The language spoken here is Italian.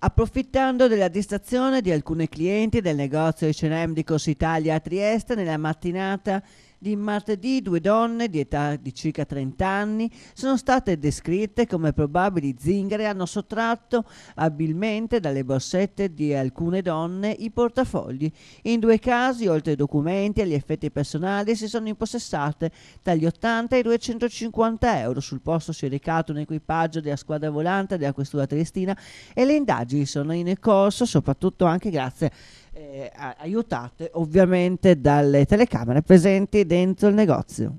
Approfittando della distrazione di alcuni clienti del negozio H&M di Corsa Italia a Trieste nella mattinata di martedì due donne di età di circa 30 anni sono state descritte come probabili zingare hanno sottratto abilmente dalle borsette di alcune donne i portafogli. In due casi, oltre ai documenti e agli effetti personali, si sono impossessate dagli 80 ai 250 euro. Sul posto si è recato un equipaggio della squadra volante della questura triestina e le indagini sono in corso, soprattutto anche grazie eh, eh, aiutate ovviamente dalle telecamere presenti dentro il negozio.